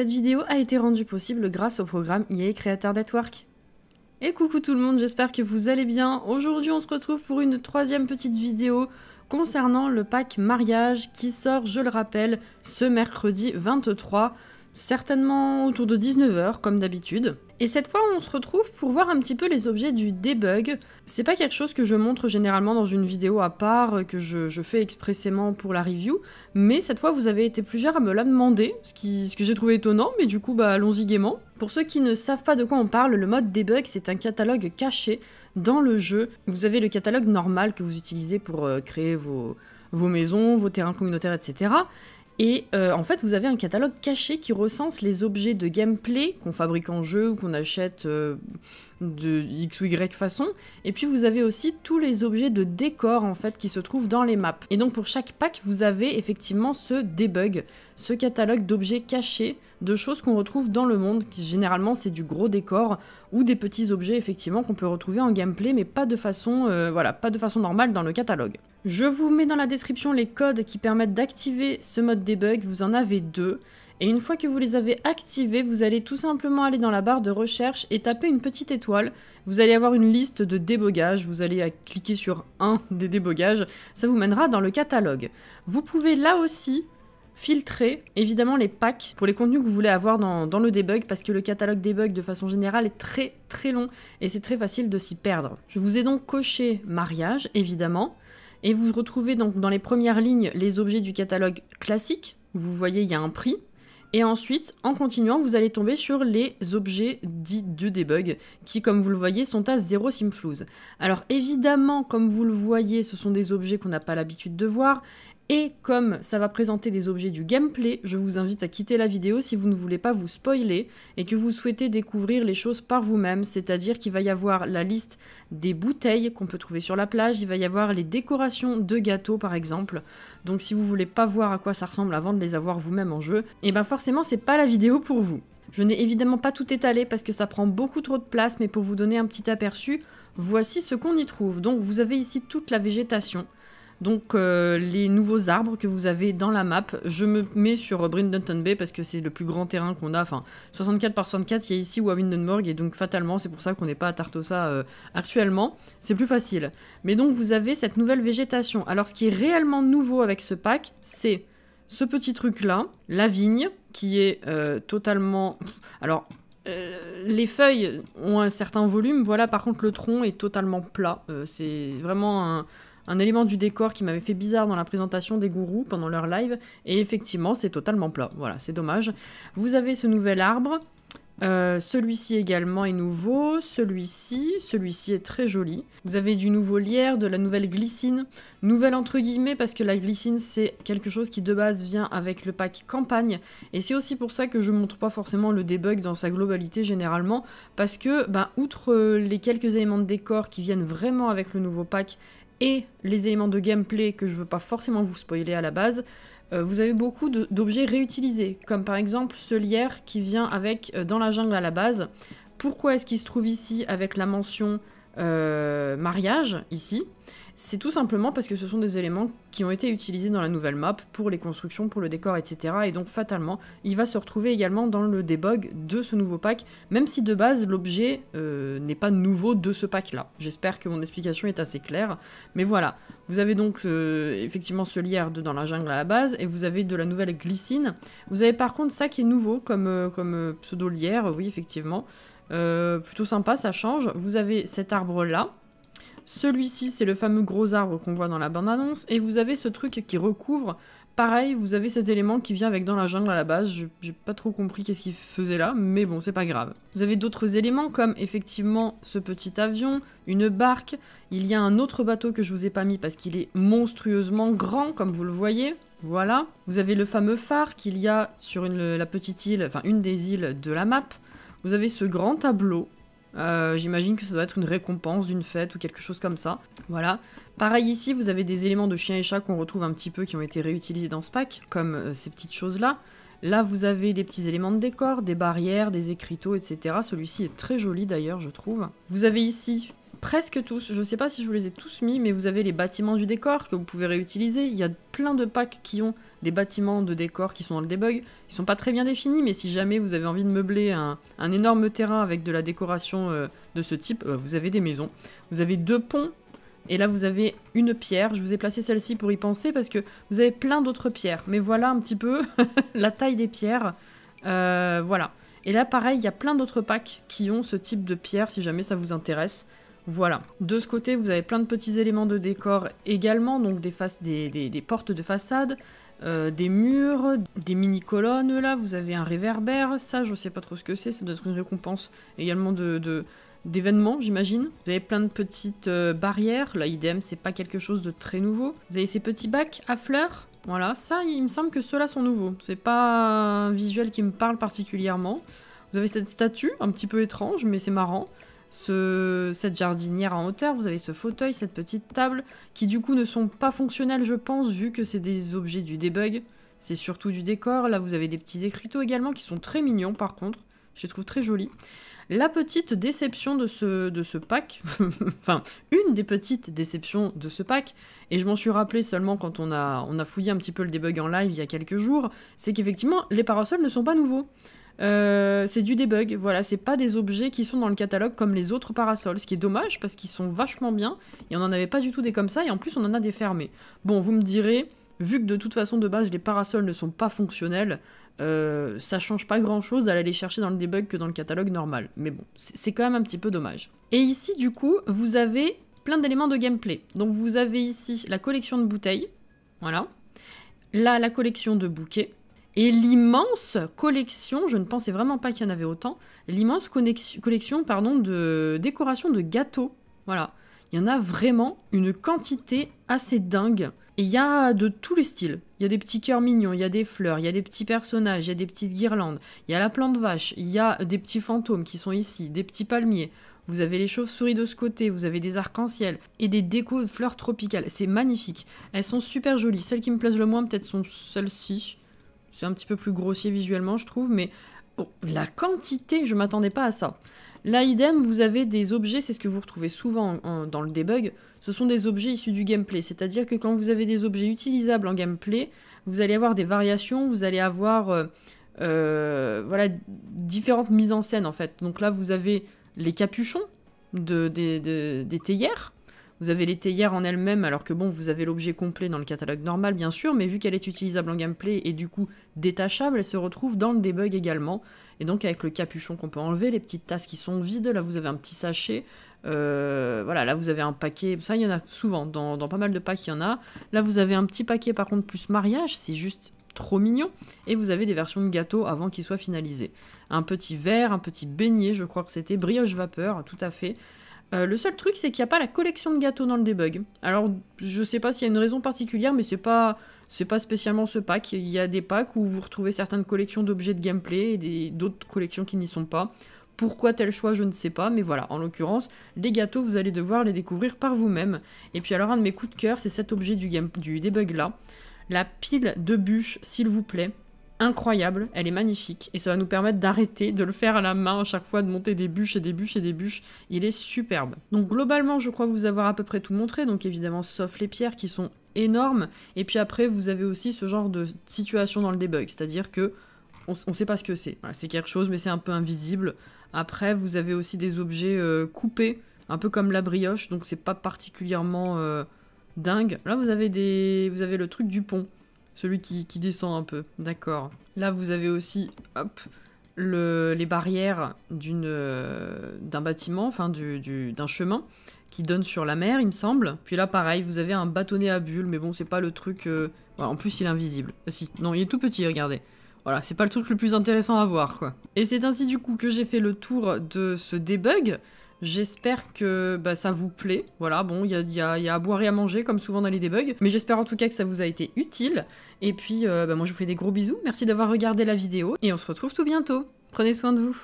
Cette vidéo a été rendue possible grâce au programme EA Creator Network. Et coucou tout le monde, j'espère que vous allez bien. Aujourd'hui on se retrouve pour une troisième petite vidéo concernant le pack mariage qui sort, je le rappelle, ce mercredi 23, certainement autour de 19h comme d'habitude. Et cette fois, on se retrouve pour voir un petit peu les objets du debug. C'est pas quelque chose que je montre généralement dans une vidéo à part, que je, fais expressément pour la review, mais cette fois, vous avez été plusieurs à me la demander, ce, qui, ce que j'ai trouvé étonnant, mais du coup, bah, allons-y gaiement. Pour ceux qui ne savent pas de quoi on parle, le mode debug, c'est un catalogue caché dans le jeu. Vous avez le catalogue normal que vous utilisez pour euh, créer vos, vos maisons, vos terrains communautaires, etc. Et euh, en fait, vous avez un catalogue caché qui recense les objets de gameplay qu'on fabrique en jeu ou qu'on achète euh, de X ou Y façon. Et puis vous avez aussi tous les objets de décor en fait qui se trouvent dans les maps. Et donc pour chaque pack, vous avez effectivement ce debug, ce catalogue d'objets cachés de choses qu'on retrouve dans le monde, qui généralement c'est du gros décor ou des petits objets effectivement qu'on peut retrouver en gameplay, mais pas de façon, euh, voilà, pas de façon normale dans le catalogue. Je vous mets dans la description les codes qui permettent d'activer ce mode debug, vous en avez deux. Et une fois que vous les avez activés, vous allez tout simplement aller dans la barre de recherche et taper une petite étoile. Vous allez avoir une liste de débogages, vous allez cliquer sur un des débogages, ça vous mènera dans le catalogue. Vous pouvez là aussi filtrer évidemment les packs pour les contenus que vous voulez avoir dans, le debug parce que le catalogue debug de façon générale est très très long et c'est très facile de s'y perdre. Je vous ai donc coché mariage évidemment et vous retrouvez donc dans les premières lignes les objets du catalogue classique. Vous voyez il y a un prix et ensuite, en continuant, vous allez tomber sur les objets dits de debug, qui, comme vous le voyez, sont à 0 simflouz. Alors évidemment, comme vous le voyez, ce sont des objets qu'on n'a pas l'habitude de voir, et comme ça va présenter des objets du gameplay, je vous invite à quitter la vidéo si vous ne voulez pas vous spoiler et que vous souhaitez découvrir les choses par vous-même, c'est-à-dire qu'il va y avoir la liste des bouteilles qu'on peut trouver sur la plage, il va y avoir les décorations de gâteaux par exemple. Donc si vous voulez pas voir à quoi ça ressemble avant de les avoir vous-même en jeu, et eh ben forcément c'est pas la vidéo pour vous. Je n'ai évidemment pas tout étalé parce que ça prend beaucoup trop de place, mais pour vous donner un petit aperçu, voici ce qu'on y trouve. Donc vous avez ici toute la végétation, donc euh, les nouveaux arbres que vous avez dans la map, je me mets sur euh, Brindleton Bay parce que c'est le plus grand terrain qu'on a, enfin 64 par 64, il y a ici Windenborg. et donc fatalement c'est pour ça qu'on n'est pas à Tartosa euh, actuellement, c'est plus facile. Mais donc vous avez cette nouvelle végétation. Alors ce qui est réellement nouveau avec ce pack, c'est ce petit truc là, la vigne, qui est totalement... Alors, les feuilles ont un certain volume, voilà par contre le tronc est totalement plat, c'est vraiment un, un élément du décor qui m'avait fait bizarre dans la présentation des gourous pendant leur live, et effectivement c'est totalement plat, voilà, c'est dommage. Vous avez ce nouvel arbre, euh, celui-ci également est nouveau, celui-ci, celui-ci est très joli. Vous avez du nouveau lierre, de la nouvelle glycine, nouvelle entre guillemets parce que la glycine c'est quelque chose qui de base vient avec le pack campagne et c'est aussi pour ça que je montre pas forcément le debug dans sa globalité généralement parce que ben outre euh, les quelques éléments de décor qui viennent vraiment avec le nouveau pack et les éléments de gameplay que je veux pas forcément vous spoiler à la base, euh, vous avez beaucoup d'objets réutilisés, comme par exemple ce lierre qui vient avec euh, dans la jungle à la base. Pourquoi est-ce qu'il se trouve ici avec la mention euh, mariage ici, c'est tout simplement parce que ce sont des éléments qui ont été utilisés dans la nouvelle map pour les constructions, pour le décor, etc. Et donc fatalement, il va se retrouver également dans le debug de ce nouveau pack, même si de base l'objet euh, n'est pas nouveau de ce pack-là. J'espère que mon explication est assez claire. Mais voilà, vous avez donc euh, effectivement ce lierre de dans la jungle à la base, et vous avez de la nouvelle glycine. Vous avez par contre ça qui est nouveau comme, comme pseudo-lierre, oui effectivement. Euh, plutôt sympa, ça change. Vous avez cet arbre-là. Celui-ci, c'est le fameux gros arbre qu'on voit dans la bande-annonce. Et vous avez ce truc qui recouvre. Pareil, vous avez cet élément qui vient avec dans la jungle à la base. J'ai pas trop compris qu'est-ce qu'il faisait là, mais bon, c'est pas grave. Vous avez d'autres éléments comme effectivement ce petit avion, une barque. Il y a un autre bateau que je vous ai pas mis parce qu'il est monstrueusement grand, comme vous le voyez. Voilà. Vous avez le fameux phare qu'il y a sur la petite île, enfin une des îles de la map. Vous avez ce grand tableau. Euh, j'imagine que ça doit être une récompense d'une fête ou quelque chose comme ça. Voilà. Pareil ici, vous avez des éléments de chien et chat qu'on retrouve un petit peu qui ont été réutilisés dans ce pack, comme euh, ces petites choses-là. Là, vous avez des petits éléments de décor, des barrières, des écriteaux, etc. Celui-ci est très joli d'ailleurs, je trouve. Vous avez ici presque tous, je sais pas si je vous les ai tous mis, mais vous avez les bâtiments du décor que vous pouvez réutiliser. Il y a plein de packs qui ont des bâtiments de décor qui sont dans le debug. Ils sont pas très bien définis, mais si jamais vous avez envie de meubler un, énorme terrain avec de la décoration euh, de ce type, euh, vous avez des maisons. Vous avez deux ponts, et là vous avez une pierre. Je vous ai placé celle-ci pour y penser parce que vous avez plein d'autres pierres. Mais voilà un petit peu la taille des pierres. Euh, voilà. Et là, pareil, il y a plein d'autres packs qui ont ce type de pierre, si jamais ça vous intéresse. Voilà. De ce côté, vous avez plein de petits éléments de décor également, donc des, faces, des, portes de façade, euh, des murs, des mini-colonnes là, vous avez un réverbère, ça je sais pas trop ce que c'est, ça doit être une récompense également de... d'événements j'imagine. Vous avez plein de petites euh, barrières, là idem c'est pas quelque chose de très nouveau. Vous avez ces petits bacs à fleurs, voilà, ça il me semble que ceux-là sont nouveaux. C'est pas un visuel qui me parle particulièrement. Vous avez cette statue, un petit peu étrange mais c'est marrant cette jardinière en hauteur, vous avez ce fauteuil, cette petite table, qui du coup ne sont pas fonctionnelles je pense, vu que c'est des objets du debug. C'est surtout du décor, là vous avez des petits écriteaux également qui sont très mignons par contre, je les trouve très jolis. La petite déception de ce, de ce pack, enfin une des petites déceptions de ce pack, et je m'en suis rappelé seulement quand on a, on a fouillé un petit peu le debug en live il y a quelques jours, c'est qu'effectivement les parasols ne sont pas nouveaux. Euh, c'est du debug, voilà, c'est pas des objets qui sont dans le catalogue comme les autres parasols, ce qui est dommage parce qu'ils sont vachement bien et on en avait pas du tout des comme ça et en plus on en a des fermés. Bon, vous me direz, vu que de toute façon de base les parasols ne sont pas fonctionnels, euh, ça change pas grand chose d'aller les chercher dans le debug que dans le catalogue normal. Mais bon, c'est quand même un petit peu dommage. Et ici, du coup, vous avez plein d'éléments de gameplay. Donc vous avez ici la collection de bouteilles, voilà. Là, la collection de bouquets et l'immense collection, je ne pensais vraiment pas qu'il y en avait autant, l'immense collection pardon, de décorations de gâteaux. Voilà, il y en a vraiment une quantité assez dingue. Et il y a de tous les styles. Il y a des petits cœurs mignons, il y a des fleurs, il y a des petits personnages, il y a des petites guirlandes, il y a la plante vache, il y a des petits fantômes qui sont ici, des petits palmiers. Vous avez les chauves-souris de ce côté, vous avez des arcs-en-ciel et des décos de fleurs tropicales. C'est magnifique. Elles sont super jolies. Celles qui me plaisent le moins, peut-être, sont celles-ci. C'est un petit peu plus grossier visuellement, je trouve, mais la quantité, je m'attendais pas à ça. Là, idem, vous avez des objets, c'est ce que vous retrouvez souvent dans le debug, ce sont des objets issus du gameplay, c'est-à-dire que quand vous avez des objets utilisables en gameplay, vous allez avoir des variations, vous allez avoir euh, euh, voilà, différentes mises en scène en fait. Donc là, vous avez les capuchons des théières, vous avez l'été hier en elle-même, alors que bon, vous avez l'objet complet dans le catalogue normal, bien sûr, mais vu qu'elle est utilisable en gameplay et du coup détachable, elle se retrouve dans le debug également. Et donc, avec le capuchon qu'on peut enlever, les petites tasses qui sont vides, là vous avez un petit sachet. Euh, voilà, là vous avez un paquet, ça il y en a souvent, dans, dans pas mal de packs il y en a. Là vous avez un petit paquet par contre plus mariage, c'est juste trop mignon. Et vous avez des versions de gâteaux avant qu'ils soient finalisés. Un petit verre, un petit beignet, je crois que c'était, brioche vapeur, tout à fait. Euh, le seul truc, c'est qu'il n'y a pas la collection de gâteaux dans le debug. Alors, je sais pas s'il y a une raison particulière, mais c'est pas, c'est pas spécialement ce pack. Il y a des packs où vous retrouvez certaines collections d'objets de gameplay et d'autres collections qui n'y sont pas. Pourquoi tel choix, je ne sais pas, mais voilà, en l'occurrence, les gâteaux, vous allez devoir les découvrir par vous-même. Et puis alors, un de mes coups de cœur, c'est cet objet du, du debug là. La pile de bûches, s'il vous plaît incroyable, elle est magnifique, et ça va nous permettre d'arrêter de le faire à la main à chaque fois, de monter des bûches et des bûches et des bûches. Il est superbe. Donc globalement, je crois vous avoir à peu près tout montré, donc évidemment sauf les pierres qui sont énormes, et puis après vous avez aussi ce genre de situation dans le debug, c'est-à-dire que on, on sait pas ce que c'est. c'est quelque chose, mais c'est un peu invisible. Après, vous avez aussi des objets euh, coupés, un peu comme la brioche, donc c'est pas particulièrement euh, dingue. Là, vous avez des, vous avez le truc du pont. Celui qui, descend un peu, d'accord. Là, vous avez aussi, hop, le, les barrières euh, d'un bâtiment, enfin d'un du, chemin qui donne sur la mer, il me semble. Puis là, pareil, vous avez un bâtonnet à bulles, mais bon, c'est pas le truc... Euh, en plus, il est invisible. Ah, si, non, il est tout petit, regardez. Voilà, c'est pas le truc le plus intéressant à voir, quoi. Et c'est ainsi, du coup, que j'ai fait le tour de ce debug. J'espère que bah, ça vous plaît. Voilà, bon, il y a, à boire et à manger, comme souvent dans les débugs. Mais j'espère en tout cas que ça vous a été utile. Et puis, euh, bah, moi, je vous fais des gros bisous. Merci d'avoir regardé la vidéo. Et on se retrouve tout bientôt. Prenez soin de vous.